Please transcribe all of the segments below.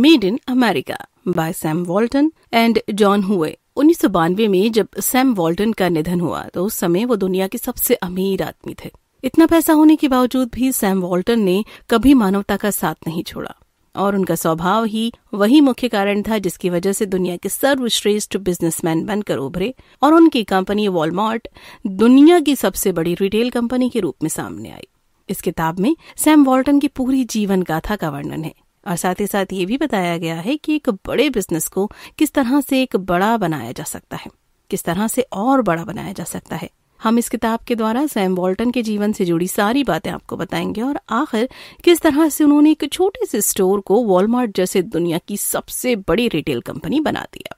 Made in America by Sam Walton and John हुए उन्नीस में जब सैम वॉल्टन का निधन हुआ तो उस समय वो दुनिया के सबसे अमीर आदमी थे इतना पैसा होने के बावजूद भी सैम वॉल्टन ने कभी मानवता का साथ नहीं छोड़ा और उनका स्वभाव ही वही मुख्य कारण था जिसकी वजह से दुनिया के सर्वश्रेष्ठ बिजनेसमैन बनकर उभरे और उनकी कंपनी वॉलमार्ट दुनिया की सबसे बड़ी रिटेल कंपनी के रूप में सामने आई इस किताब में सैम वॉल्टन की पूरी जीवन गाथा का वर्णन है और साथ ही साथ ये भी बताया गया है कि एक बड़े बिजनेस को किस तरह से एक बड़ा बनाया जा सकता है किस तरह से और बड़ा बनाया जा सकता है हम इस किताब के द्वारा सैम वॉल्टन के जीवन से जुड़ी सारी बातें आपको बताएंगे और आखिर किस तरह से उन्होंने एक छोटे से स्टोर को वॉलमार्ट जैसे दुनिया की सबसे बड़ी रिटेल कंपनी बना दिया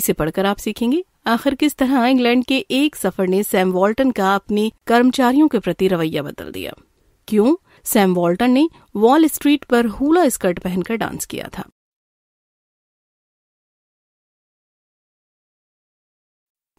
इसे पढ़कर आप सीखेंगे आखिर किस तरह इंग्लैंड के एक सफर ने सैम वॉल्टन का अपने कर्मचारियों के प्रति रवैया बदल दिया क्यों सैम वॉल्टन ने वॉल स्ट्रीट पर हुला स्कर्ट पहनकर डांस किया था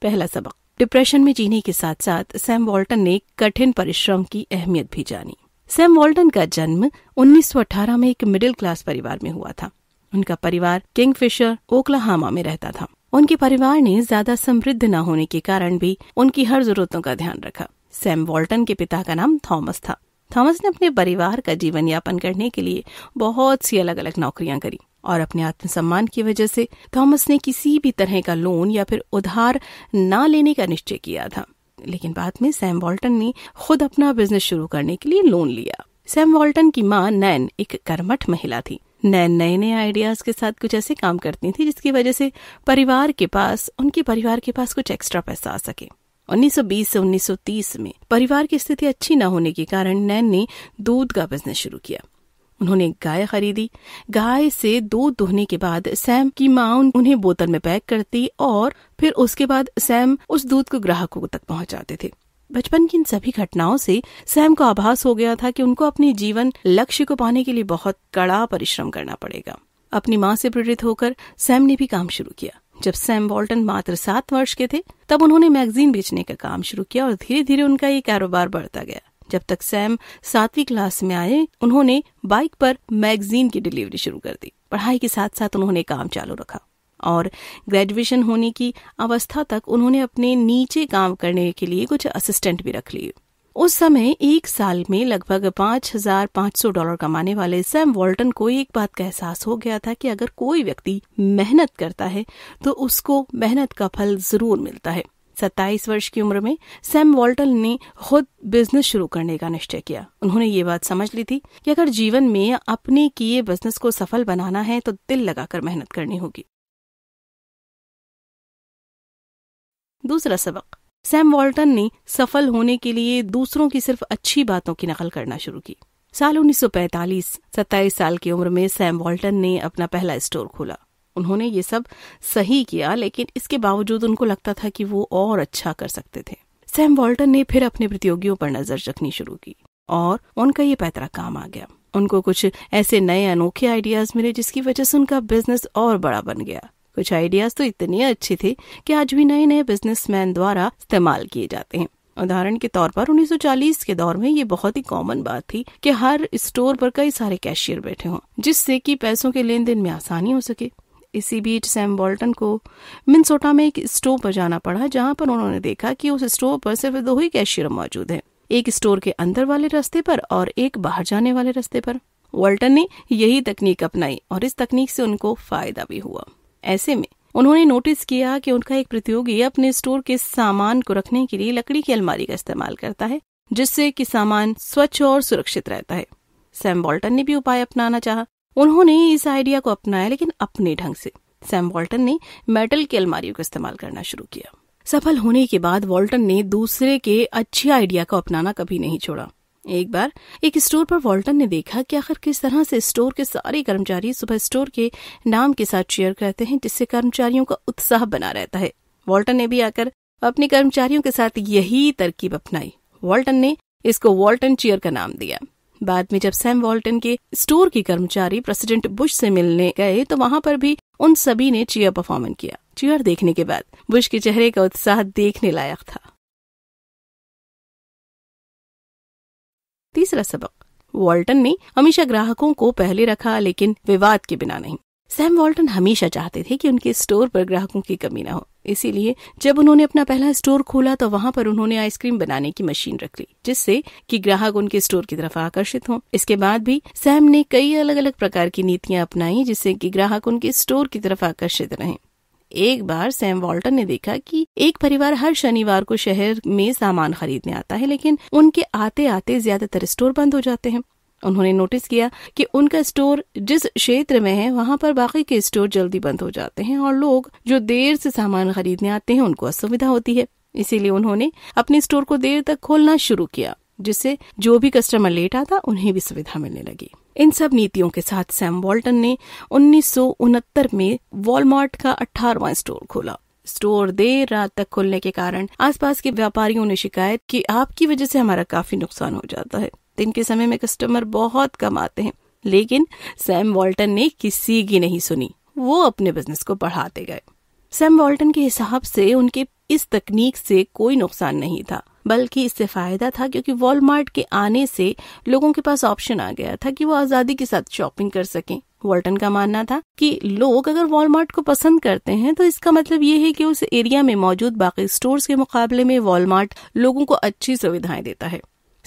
पहला सबक डिप्रेशन में जीने के साथ साथ सैम वॉल्टन ने कठिन परिश्रम की अहमियत भी जानी सैम वॉल्टन का जन्म 1918 में एक मिडिल क्लास परिवार में हुआ था उनका परिवार किंगफिशर ओक्लाहामा में रहता था उनके परिवार ने ज्यादा समृद्ध न होने के कारण भी उनकी हर जरूरतों का ध्यान रखा सैम वॉल्टन के पिता का नाम थॉमस था थॉमस ने अपने परिवार का जीवन यापन करने के लिए बहुत सी अलग अलग नौकरियां करी और अपने आत्मसम्मान की वजह से थॉमस ने किसी भी तरह का लोन या फिर उधार ना लेने का निश्चय किया था लेकिन बाद में सैम वॉल्टन ने खुद अपना बिजनेस शुरू करने के लिए लोन लिया सैम वॉल्टन की माँ नैन एक कर्मठ महिला थी नैन नए नए आइडियाज के साथ कुछ ऐसे काम करती थी जिसकी वजह से परिवार के पास उनके परिवार के पास कुछ एक्स्ट्रा पैसा आ सके 1920 से 1930 में परिवार की स्थिति अच्छी न होने के कारण नैन ने दूध का बिजनेस शुरू किया उन्होंने गाय खरीदी गाय से दूध दोहने के बाद सैम की माँ उन्हें बोतल में पैक करती और फिर उसके बाद सैम उस दूध को ग्राहकों तक पहुंचाते थे बचपन की इन सभी घटनाओं से सैम को आभास हो गया था कि उनको अपने जीवन लक्ष्य को पाने के लिए बहुत कड़ा परिश्रम करना पड़ेगा अपनी माँ से प्रेरित होकर सैम ने भी काम शुरू किया जब सैम वॉल्टन मात्र सात वर्ष के थे तब उन्होंने मैगजीन बेचने का काम शुरू किया और धीरे धीरे उनका ये कारोबार बढ़ता गया जब तक सैम सातवीं क्लास में आए उन्होंने बाइक पर मैगजीन की डिलीवरी शुरू कर दी पढ़ाई के साथ साथ उन्होंने काम चालू रखा और ग्रेजुएशन होने की अवस्था तक उन्होंने अपने नीचे काम करने के लिए कुछ असिस्टेंट भी रख लिए उस समय एक साल में लगभग 5,500 हजार सौ डॉलर कमाने वाले सैम वॉल्टन को एक बात का एहसास हो गया था कि अगर कोई व्यक्ति मेहनत करता है तो उसको मेहनत का फल जरूर मिलता है सत्ताईस वर्ष की उम्र में सैम वॉल्टन ने खुद बिजनेस शुरू करने का निश्चय किया उन्होंने ये बात समझ ली थी कि अगर जीवन में अपने किए बिजनेस को सफल बनाना है तो दिल लगाकर मेहनत करनी होगी दूसरा सबक सैम वॉल्टन ने सफल होने के लिए दूसरों की सिर्फ अच्छी बातों की नकल करना शुरू की साल 1945 सत्ताईस साल की उम्र में सैम वॉल्टन ने अपना पहला स्टोर खोला उन्होंने ये सब सही किया लेकिन इसके बावजूद उनको लगता था कि वो और अच्छा कर सकते थे सैम वॉल्टन ने फिर अपने प्रतियोगियों पर नजर रखनी शुरू की और उनका ये पैतरा काम आ गया उनको कुछ ऐसे नए अनोखे आइडियाज मिले जिसकी वजह से उनका बिजनेस और बड़ा बन गया कुछ आइडियाज तो इतनी अच्छी थी कि आज भी नए नए बिजनेसमैन द्वारा इस्तेमाल किए जाते हैं उदाहरण के तौर पर 1940 के दौर में ये बहुत ही कॉमन बात थी कि हर स्टोर पर कई सारे कैशियर बैठे हों जिससे कि पैसों के लेन देन में आसानी हो सके इसी बीच सैम बोल्टन को मिनसोटा में एक स्टोर पर जाना पड़ा जहां पर उन्होंने देखा कि उस स्टोर पर सिर्फ दो ही कैशियर मौजूद हैं एक स्टोर के अंदर वाले रास्ते पर और एक बाहर जाने वाले रास्ते पर वॉल्टन ने यही तकनीक अपनाई और इस तकनीक से उनको फायदा भी हुआ ऐसे में उन्होंने नोटिस किया कि उनका एक प्रतियोगी अपने स्टोर के सामान को रखने के लिए लकड़ी की अलमारी का इस्तेमाल करता है जिससे कि सामान स्वच्छ और सुरक्षित रहता है सैम बॉल्टन ने भी उपाय अपनाना चाहा। उन्होंने इस आइडिया को अपनाया लेकिन अपने ढंग से सैम वॉल्टन ने मेटल की अलमारियों का इस्तेमाल करना शुरू किया सफल होने के बाद वॉल्टन ने दूसरे के अच्छे आइडिया को अपनाना कभी नहीं छोड़ा एक बार एक स्टोर पर वॉल्टन ने देखा कि आखिर किस तरह से स्टोर के सारे कर्मचारी सुबह स्टोर के नाम के साथ शेयर करते हैं जिससे कर्मचारियों का उत्साह बना रहता है वॉल्टन ने भी आकर अपने कर्मचारियों के साथ यही तरकीब अपनाई वॉल्टन ने इसको वॉल्टन चेयर का नाम दिया बाद में जब सैम वॉल्टन के स्टोर के कर्मचारी प्रेसिडेंट बुश से मिलने गए तो वहां पर भी उन सभी ने चेयर परफॉर्मेंस किया चेयर देखने के बाद बुश के चेहरे का उत्साह देखने लायक था तीसरा सबक वॉल्टन ने हमेशा ग्राहकों को पहले रखा लेकिन विवाद के बिना नहीं सैम वॉल्टन हमेशा चाहते थे कि उनके स्टोर पर ग्राहकों की कमी ना हो इसीलिए जब उन्होंने अपना पहला स्टोर खोला तो वहां पर उन्होंने आइसक्रीम बनाने की मशीन रख ली जिससे कि ग्राहक उनके स्टोर की तरफ आकर्षित हों इसके बाद भी सैम ने कई अलग अलग प्रकार की नीतियां अपनाई जिससे कि ग्राहक उनके स्टोर की तरफ आकर्षित रहें एक बार सैम वॉल्टन ने देखा कि एक परिवार हर शनिवार को शहर में सामान खरीदने आता है लेकिन उनके आते आते ज्यादातर स्टोर बंद हो जाते हैं उन्होंने नोटिस किया कि उनका स्टोर जिस क्षेत्र में है वहां पर बाकी के स्टोर जल्दी बंद हो जाते हैं और लोग जो देर से सामान खरीदने आते हैं उनको असुविधा होती है इसीलिए उन्होंने अपने स्टोर को देर तक खोलना शुरू किया जिससे जो भी कस्टमर लेट आता उन्हें भी सुविधा मिलने लगी इन सब नीतियों के साथ सैम वॉल्टन ने उन्नीस में वॉलमार्ट का अठारवा स्टोर खोला स्टोर देर रात तक खुलने के कारण आसपास के व्यापारियों ने शिकायत की आपकी वजह से हमारा काफी नुकसान हो जाता है दिन के समय में कस्टमर बहुत कम आते हैं लेकिन सैम वॉल्टन ने किसी की नहीं सुनी वो अपने बिजनेस को बढ़ाते गए सैम वॉल्टन के हिसाब से उनके इस तकनीक से कोई नुकसान नहीं था बल्कि इससे फायदा था क्योंकि वॉलमार्ट के आने से लोगों के पास ऑप्शन आ गया था कि वो आजादी के साथ शॉपिंग कर सकें वॉल्टन का मानना था कि लोग अगर वॉलमार्ट को पसंद करते हैं तो इसका मतलब ये है कि उस एरिया में मौजूद बाकी स्टोर्स के मुकाबले में वॉलमार्ट लोगों को अच्छी सुविधाएं देता है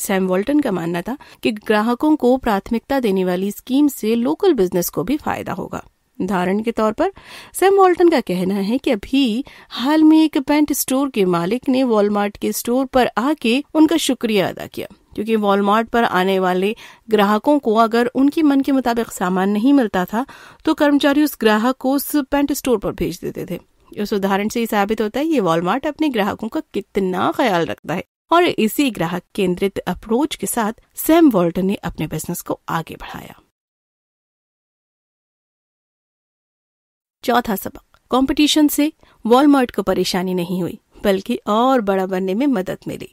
सैम वॉल्टन का मानना था कि ग्राहकों को प्राथमिकता देने वाली स्कीम से लोकल बिजनेस को भी फायदा होगा उदाहरण के तौर पर सैम वॉल्टन का कहना है कि अभी हाल में एक पेंट स्टोर के मालिक ने वॉलमार्ट के स्टोर पर आके उनका शुक्रिया अदा किया क्योंकि वॉलमार्ट पर आने वाले ग्राहकों को अगर उनके मन के मुताबिक सामान नहीं मिलता था तो कर्मचारी उस ग्राहक को उस पेंट स्टोर पर भेज देते थे इस उदाहरण से ये साबित होता है ये वॉलमार्ट अपने ग्राहकों का कितना ख्याल रखता है और इसी ग्राहक केंद्रित अप्रोच के साथ सैम वॉल्टन ने अपने बिजनेस को आगे बढ़ाया चौथा सबक कंपटीशन से वॉलमार्ट को परेशानी नहीं हुई बल्कि और बड़ा बनने में मदद मिली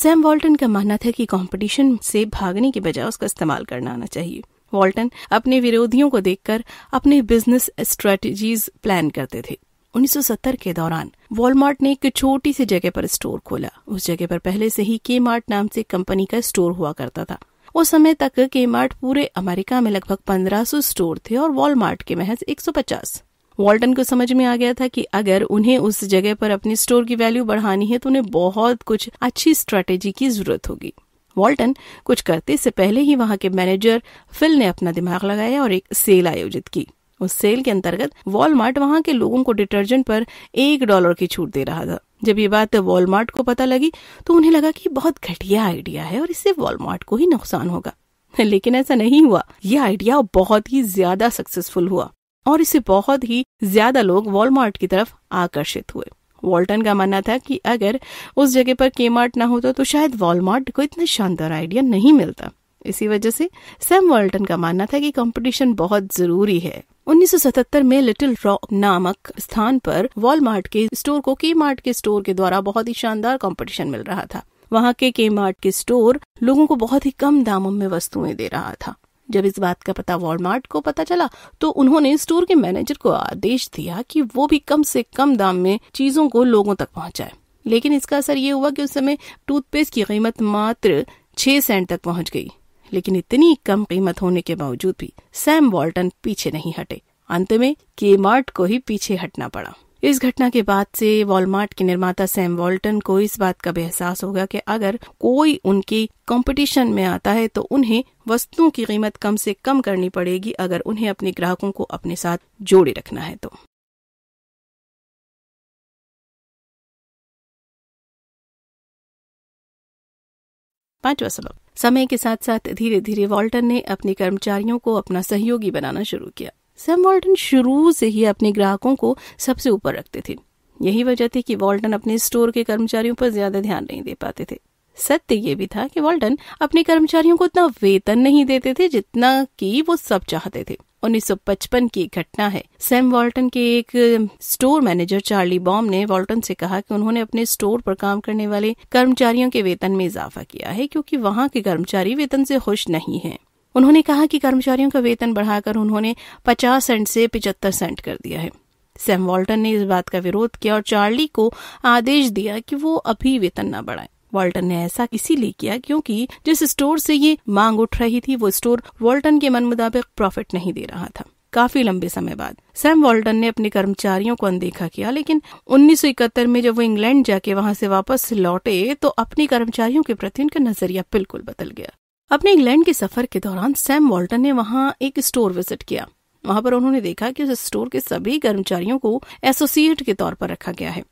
सैम वॉल्टन का मानना था कि कंपटीशन से भागने के बजाय उसका इस्तेमाल करना आना चाहिए वॉल्टन अपने विरोधियों को देखकर अपने बिजनेस स्ट्रेटजीज प्लान करते थे 1970 के दौरान वॉलमार्ट ने एक छोटी सी जगह पर स्टोर खोला उस जगह पर पहले से ही के मार्ट नाम से कंपनी का स्टोर हुआ करता था उस समय तक के मार्ट पूरे अमेरिका में लगभग 1500 स्टोर थे और वॉलमार्ट के महज 150 वॉल्टन को समझ में आ गया था कि अगर उन्हें उस जगह पर अपने स्टोर की वैल्यू बढ़ानी है तो उन्हें बहुत कुछ अच्छी स्ट्रेटेजी की जरूरत होगी वॉल्टन कुछ करते से पहले ही वहां के मैनेजर फिल ने अपना दिमाग लगाया और एक सेल आयोजित की उस सेल के अंतर्गत वॉलमार्ट वहां के लोगों को डिटर्जेंट पर एक डॉलर की छूट दे रहा था जब ये बात वॉलमार्ट को पता लगी तो उन्हें लगा कि बहुत घटिया आइडिया है और इससे वॉलमार्ट को ही नुकसान होगा लेकिन ऐसा नहीं हुआ यह आइडिया बहुत ही ज्यादा सक्सेसफुल हुआ और इससे बहुत ही ज्यादा लोग वॉलमार्ट की तरफ आकर्षित हुए वॉल्टन का मानना था कि अगर उस जगह पर केमार्ट ना होता तो शायद वॉलमार्ट को इतना शानदार आइडिया नहीं मिलता इसी वजह से सैम वॉल्टन का मानना था कि कंपटीशन बहुत जरूरी है 1977 में लिटिल रॉक नामक स्थान पर वॉलमार्ट के स्टोर को के मार्ट के स्टोर के द्वारा बहुत ही शानदार कंपटीशन मिल रहा था वहाँ के के मार्ट के स्टोर लोगों को बहुत ही कम दामों में वस्तुएं दे रहा था जब इस बात का पता वॉलमार्ट को पता चला तो उन्होंने स्टोर के मैनेजर को आदेश दिया कि वो भी कम से कम दाम में चीजों को लोगों तक पहुंचाए लेकिन इसका असर ये हुआ कि उस समय टूथपेस्ट की कीमत मात्र छह सेंट तक पहुंच गई लेकिन इतनी कम कीमत होने के बावजूद भी सैम वॉल्टन पीछे नहीं हटे अंत में के को ही पीछे हटना पड़ा इस घटना के बाद से वॉलमार्ट के निर्माता सैम वॉल्टन को इस बात का भी एहसास होगा कि अगर कोई उनकी कंपटीशन में आता है तो उन्हें वस्तुओं की कीमत कम से कम करनी पड़ेगी अगर उन्हें अपने ग्राहकों को अपने साथ जोड़े रखना है तो पांचवा सबक समय के साथ साथ धीरे धीरे वॉल्टन ने अपने कर्मचारियों को अपना सहयोगी बनाना शुरू किया सैम वॉल्टन शुरू से ही अपने ग्राहकों को सबसे ऊपर रखते थे यही वजह थी कि वॉल्टन अपने स्टोर के कर्मचारियों पर ज्यादा ध्यान नहीं दे पाते थे सत्य ये भी था कि वॉल्टन अपने कर्मचारियों को इतना वेतन नहीं देते थे जितना कि वो सब चाहते थे 1955 की घटना है सैम वॉल्टन के एक स्टोर मैनेजर चार्ली बॉम ने वॉल्टन से कहा कि उन्होंने अपने स्टोर पर काम करने वाले कर्मचारियों के वेतन में इजाफा किया है क्योंकि वहां के कर्मचारी वेतन से खुश नहीं है उन्होंने कहा कि कर्मचारियों का वेतन बढ़ाकर उन्होंने 50 सेंट से 75 सेंट कर दिया है सैम वॉल्टन ने इस बात का विरोध किया और चार्ली को आदेश दिया कि वो अभी वेतन न बढ़ाए वॉल्टन ने ऐसा इसीलिए किया क्योंकि जिस स्टोर से ये मांग उठ रही थी वो स्टोर वॉल्टन के मन मुताबिक प्रॉफिट नहीं दे रहा था काफी लंबे समय बाद सैम वॉल्टन ने अपने कर्मचारियों को अनदेखा किया लेकिन 1971 में जब वो इंग्लैंड जाके वहां से वापस लौटे तो अपने कर्मचारियों के प्रति उनका नजरिया बिल्कुल बदल गया अपने इंग्लैंड के सफर के दौरान सैम वॉल्टन ने वहां एक स्टोर विजिट किया वहां पर उन्होंने देखा कि उस स्टोर के सभी कर्मचारियों को एसोसिएट के तौर पर रखा गया है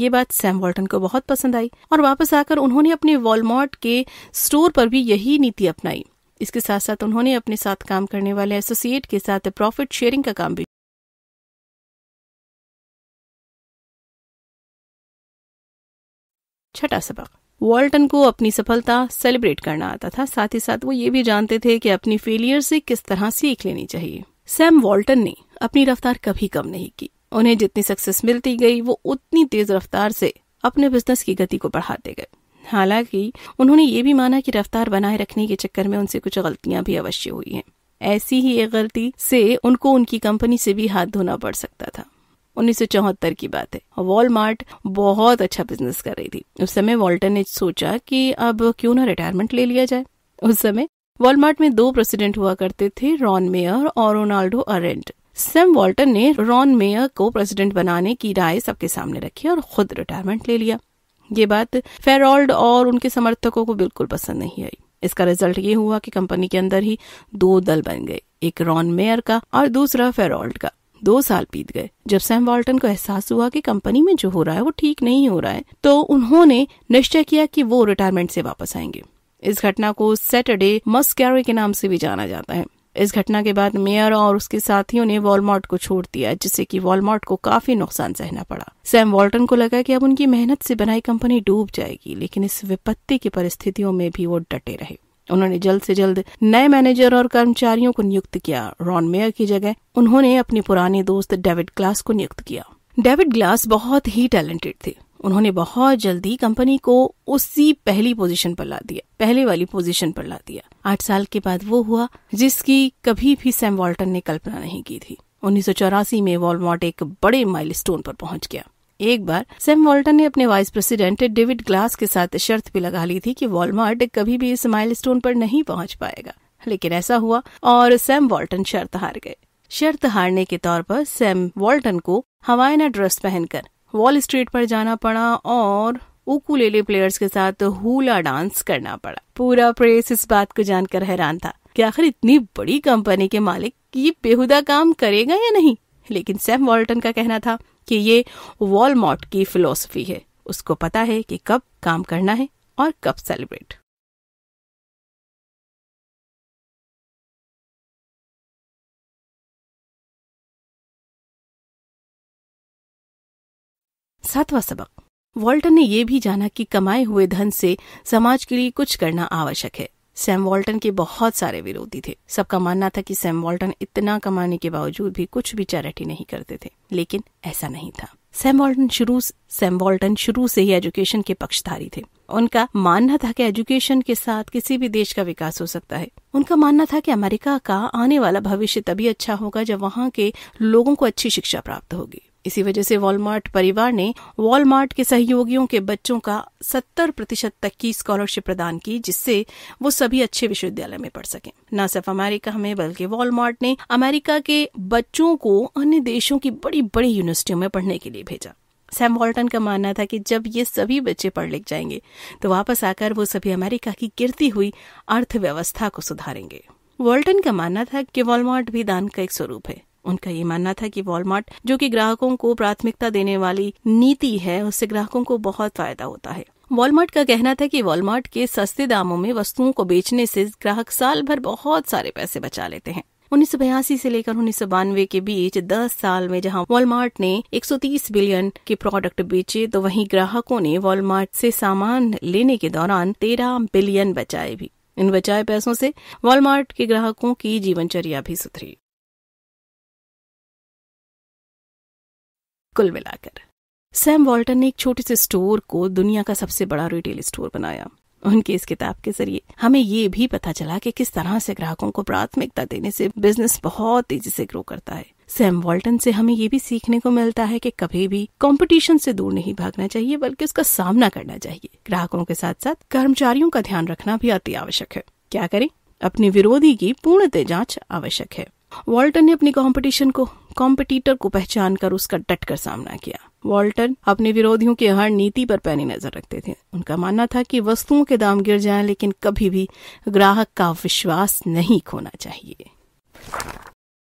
ये बात सैम वॉल्टन को बहुत पसंद आई और वापस आकर उन्होंने अपने वॉलमार्ट के स्टोर पर भी यही नीति अपनाई इसके साथ साथ उन्होंने अपने साथ काम करने वाले एसोसिएट के साथ प्रॉफिट शेयरिंग का काम भी छठा सबक वॉल्टन को अपनी सफलता सेलिब्रेट करना आता था साथ ही साथ वो ये भी जानते थे कि अपनी फेलियर से किस तरह सीख लेनी चाहिए सैम वॉल्टन ने अपनी रफ्तार कभी कम नहीं की उन्हें जितनी सक्सेस मिलती गई वो उतनी तेज रफ्तार से अपने बिजनेस की गति को बढ़ाते गए हालांकि उन्होंने ये भी माना कि रफ्तार बनाए रखने के चक्कर में उनसे कुछ गलतियां भी अवश्य हुई हैं ऐसी ही एक गलती से उनको उनकी कंपनी से भी हाथ धोना पड़ सकता था उन्नीस की बात है वॉलमार्ट बहुत अच्छा बिजनेस कर रही थी उस समय वॉल्टन ने सोचा कि अब क्यों ना रिटायरमेंट ले लिया जाए उस समय वॉलमार्ट में दो प्रेसिडेंट हुआ करते थे रॉन मेयर और रोनाल्डो अरेंट सैम वॉल्टन ने रॉन मेयर को प्रेसिडेंट बनाने की राय सबके सामने रखी और खुद रिटायरमेंट ले लिया ये बात फेरॉल्ड और उनके समर्थकों को बिल्कुल पसंद नहीं आई इसका रिजल्ट ये हुआ कि कंपनी के अंदर ही दो दल बन गए एक रॉन मेयर का और दूसरा फेरोल्ड का दो साल बीत गए जब सैम वाल्टन को एहसास हुआ कि कंपनी में जो हो रहा है वो ठीक नहीं हो रहा है तो उन्होंने निश्चय किया कि वो रिटायरमेंट से वापस आएंगे इस घटना को सैटरडे मस्क के नाम से भी जाना जाता है इस घटना के बाद मेयर और उसके साथियों ने वॉलमार्ट को छोड़ दिया जिससे कि वॉलमार्ट को काफी नुकसान सहना पड़ा सैम वॉल्टन को लगा कि अब उनकी मेहनत से बनाई कंपनी डूब जाएगी लेकिन इस विपत्ति की परिस्थितियों में भी वो डटे रहे उन्होंने जल्द से जल्द नए मैनेजर और कर्मचारियों को नियुक्त किया रॉन मेयर की जगह उन्होंने अपने पुराने दोस्त डेविड ग्लास को नियुक्त किया डेविड ग्लास बहुत ही टैलेंटेड थे उन्होंने बहुत जल्दी कंपनी को उसी पहली पोजीशन पर ला दिया पहले वाली पोजीशन पर ला दिया आठ साल के बाद वो हुआ जिसकी कभी भी सैम वॉल्टन ने कल्पना नहीं की थी उन्नीस में वॉलमार्ट एक बड़े माइलस्टोन पर पहुंच गया एक बार सैम वॉल्टन ने अपने वाइस प्रेसिडेंट डेविड ग्लास के साथ शर्त भी लगा ली थी कि वॉलमार्ट कभी भी इस माइल पर नहीं पहुंच पाएगा लेकिन ऐसा हुआ और सैम वॉल्टन शर्त हार गए शर्त हारने के तौर पर सैम वॉल्टन को हवाइना ड्रेस पहनकर वॉल स्ट्रीट पर जाना पड़ा और उकुलेले प्लेयर्स के साथ हुला डांस करना पड़ा पूरा प्रेस इस बात को जानकर हैरान था कि आखिर इतनी बड़ी कंपनी के मालिक ये बेहुदा काम करेगा या नहीं लेकिन सैम वॉल्टन का कहना था कि ये वॉलमॉर्ट की फिलोसफी है उसको पता है कि कब काम करना है और कब सेलिब्रेट सातवां सबक वॉल्टर ने यह भी जाना कि कमाए हुए धन से समाज के लिए कुछ करना आवश्यक है सैम वॉल्टन के बहुत सारे विरोधी थे सबका मानना था कि सैम वॉल्टन इतना कमाने के बावजूद भी कुछ भी चैरिटी नहीं करते थे लेकिन ऐसा नहीं था सैम वॉल्टन शुरू सैम वॉल्टन शुरू से ही एजुकेशन के पक्षधारी थे उनका मानना था कि एजुकेशन के साथ किसी भी देश का विकास हो सकता है उनका मानना था कि अमेरिका का आने वाला भविष्य तभी अच्छा होगा जब वहाँ के लोगों को अच्छी शिक्षा प्राप्त होगी इसी वजह से वॉलमार्ट परिवार ने वॉलमार्ट के सहयोगियों के बच्चों का 70 प्रतिशत तक की स्कॉलरशिप प्रदान की जिससे वो सभी अच्छे विश्वविद्यालय में पढ़ सकें न सिर्फ अमेरिका में बल्कि वॉलमार्ट ने अमेरिका के बच्चों को अन्य देशों की बड़ी बड़ी यूनिवर्सिटियों में पढ़ने के लिए भेजा सैम वॉल्टन का मानना था कि जब ये सभी बच्चे पढ़ लिख जाएंगे तो वापस आकर वो सभी अमेरिका की गिरती हुई अर्थव्यवस्था को सुधारेंगे वॉल्टन का मानना था कि वॉलमार्ट भी दान का एक स्वरूप है उनका ये मानना था कि वॉलमार्ट जो कि ग्राहकों को प्राथमिकता देने वाली नीति है उससे ग्राहकों को बहुत फायदा होता है वॉलमार्ट का कहना था कि वॉलमार्ट के सस्ते दामों में वस्तुओं को बेचने से ग्राहक साल भर बहुत सारे पैसे बचा लेते हैं उन्नीस से लेकर उन्नीस के बीच 10 साल में जहां वॉलमार्ट ने 130 बिलियन के प्रोडक्ट बेचे तो वहीं ग्राहकों ने वॉलमार्ट से सामान लेने के दौरान 13 बिलियन बचाए भी इन बचाए पैसों से वॉलमार्ट के ग्राहकों की जीवनचर्या भी सुधरी कुल मिलाकर सैम वॉल्टन ने एक छोटे से स्टोर को दुनिया का सबसे बड़ा रिटेल स्टोर बनाया उनकी इस किताब के जरिए हमें ये भी पता चला कि किस तरह से ग्राहकों को प्राथमिकता देने से बिजनेस बहुत तेजी से ग्रो करता है सैम वॉल्टन से हमें ये भी सीखने को मिलता है कि कभी भी कंपटीशन से दूर नहीं भागना चाहिए बल्कि उसका सामना करना चाहिए ग्राहकों के साथ साथ कर्मचारियों का ध्यान रखना भी अति आवश्यक है क्या करें अपने विरोधी की पूर्णतः जांच आवश्यक है वॉल्टन ने अपनी कंपटीशन को कॉम्पिटिटर को पहचान कर उसका डट कर सामना किया वॉल्टन अपने विरोधियों की हर नीति पर पैनी नजर रखते थे उनका मानना था कि वस्तुओं के दाम गिर जाएं लेकिन कभी भी ग्राहक का विश्वास नहीं खोना चाहिए